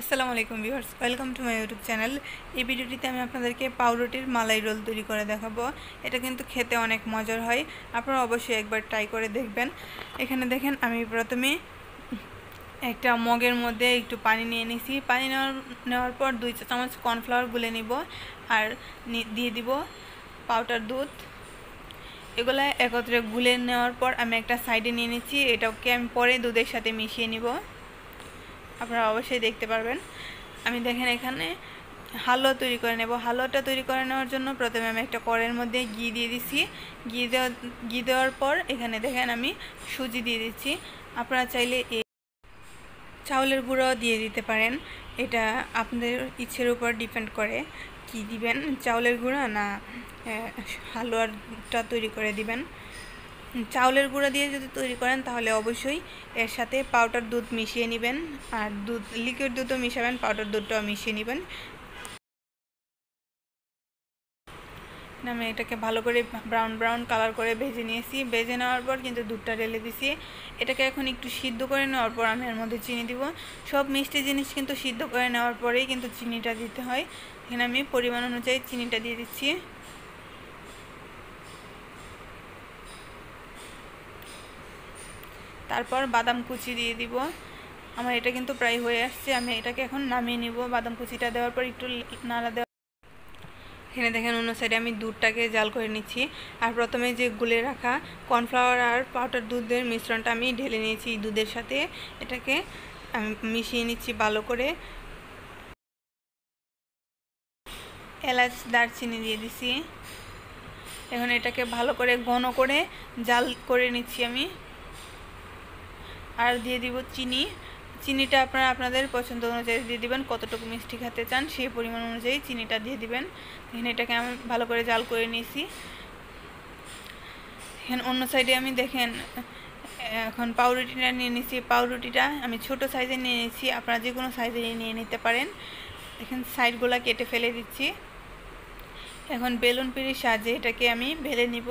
আসসালামু আলাইকুম viewers welcome to my YouTube channel এই ভিডিওটিতে আমি আপনাদেরকে পাউরুটির মালাই রোল তৈরি করে দেখাবো এটা কিন্তু খেতে অনেক মজার হয় আপনারা অবশ্যই একবার ট্রাই করে দেখবেন এখানে দেখেন আমি প্রথমে একটা মগের মধ্যে একটু পানি নিয়ে নিছি পানি নেওয়ার নেওয়ার পর দুই চা চামচ কর্নফ্লাওয়ার গুলে নিব আর দিয়ে দিব পাউডার দুধ এগুলো একত্রে গুলে নেওয়ার পর আমি একটা সাইডে নিয়ে নিচ্ছি এটাকে আমি পরে দুধের সাথে মিশিয়ে নিব আপনারা অবশ্যই দেখতে পারবেন আমি দেখেন এখানে হালুয়া তৈরি করে নেব হালুয়াটা তৈরি করে নেওয়ার জন্য প্রথমে আমি একটা কড়ের মধ্যে ঘি দিয়ে দিচ্ছি ঘি দেওয়া ঘি দেওয়ার পর এখানে দেখেন আমি সুজি দিয়ে দিচ্ছি আপনারা চাইলে এই চাউলের গুঁড়ো দিয়ে দিতে পারেন এটা আপনাদের ইচ্ছের উপর ডিপেন্ড করে কি দিবেন চাউলের গুঁড়া না হালুয়াটা তৈরি করে দিবেন চাউলের গুঁড়া দিয়ে যদি তৈরি করেন তাহলে অবশ্যই এর সাথে পাউডার দুধ মিশিয়ে নেবেন আর দুধ লিকুইড দুধও মিশাবেন পাউডার দুধটাও মিশিয়ে নেবেন আমি এটাকে ভালো করে ব্রাউন ব্রাউন কালার করে ভেজে নিয়েছি ভেজে নেওয়ার পর কিন্তু দুধটা ঢেলে দিছি এটাকে এখন একটু সিদ্ধ করে নেওয়ার পর আমি এর মধ্যে চিনি দিব সব মিষ্টি জিনিস কিন্তু সিদ্ধ করে নেওয়ার পরেই কিন্তু চিনিটা দিতে হয় এখানে আমি পরিমাণ অনুযায়ী চিনিটা দিয়ে দিচ্ছি তারপর বাদাম কুচি দিয়ে দিব আমার এটা কিন্তু প্রায় হয়ে আসছে আমি এটাকে এখন নামিয়ে নিব বাদাম কুচিটা দেওয়ার পর একটু নাড়া দেওয়া এখানে দেখেন অন্য সাইডে আমি দুধটাকে জাল করে নিচ্ছি আর প্রথমে যে গুলে রাখা কর্নফ্লাওয়ার আর পাউডার দুধের মিশ্রণটা আমি ঢেলে নিয়েছি দুধের সাথে এটাকে আমি মিশিয়ে নিচ্ছি ভালো করে এলাচ দারচিনি দিয়ে দিছি এখন এটাকে ভালো করে ঘন করে জাল করে নিচ্ছি আমি আর দিয়ে দিব চিনি চিনিটা আপনারা আপনাদের পছন্দ অনুযায়ী দিয়ে দিবেন কতটুকু মিষ্টি খেতে চান সেই পরিমাণ অনুযায়ী চিনিটা দিয়ে দিবেন এখানে এটাকে আমি ভালো করে জাল করে নিয়েছি এখানে অন্য সাইডে আমি দেখেন এখন পাউরুটিটা নিয়ে নিয়েছি পাউরুটিটা আমি ছোট সাইজে নিয়ে নিয়েছি আপনারা যে কোনো সাইজে নিয়ে নিতে পারেন এখন সাইডগুলো কেটে ফেলে দিচ্ছি এখন বেলুন পিড়ির সাহায্যে এটাকে আমি ভেলে নিব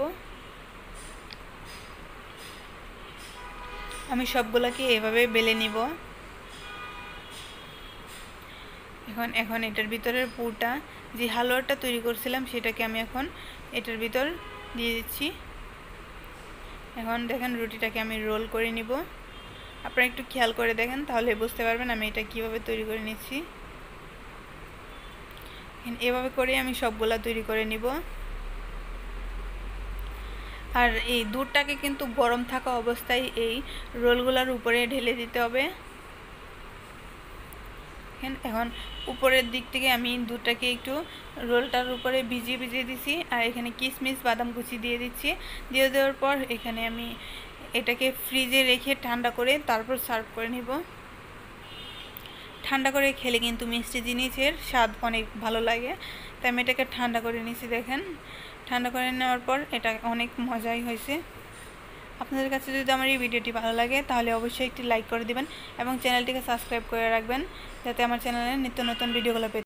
আমি সবগুলোকে এভাবে বেলে নিব এখন এখন এটার ভিতরের পুরটা যে হালুয়াটা তৈরি করছিলাম সেটাকে আমি এখন এটার ভিতর দিয়ে দিচ্ছি এখন দেখেন রুটিটাকে আমি রোল করে নিব আপনারা একটু খেয়াল করে দেখেন তাহলে বুঝতে পারবেন আমি এটা কিভাবে তৈরি করে নিচ্ছি এভাবে করে আমি সবগুলা তৈরি করে নিব আর এই দুধটাকে কিন্তু গরম থাকা অবস্থায় এই রোলগুলোর উপরে ঢেলে দিতে হবে এখন উপরের দিক থেকে আমি দুধটাকে একটু রোলটার উপরে ভিজিয়ে ভিজিয়ে দিছি আর এখানে কিশমিশ বাদাম কুচি দিয়ে দিচ্ছি দিয়ে দেওয়ার পর এখানে আমি এটাকে ফ্রিজে রেখে ঠান্ডা করে তারপর সার্ভ করে নিব ঠান্ডা করে খেলে কিন্তু মিষ্টি জিনিসের স্বাদ অনেক ভালো লাগে তাই আমি এটাকে ঠান্ডা করে নিয়েছি দেখেন ঠান্ডা করে নেওয়ার পর এটা অনেক মজাই হয়েছে আপনাদের কাছে যদি আমার এই ভিডিওটি ভালো লাগে তাহলে অবশ্যই একটি লাইক করে দিবেন এবং চ্যানেলটিকে সাবস্ক্রাইব করে রাখবেন যাতে আমার চ্যানেলে নিত্য নতুন ভিডিওগুলো পেতে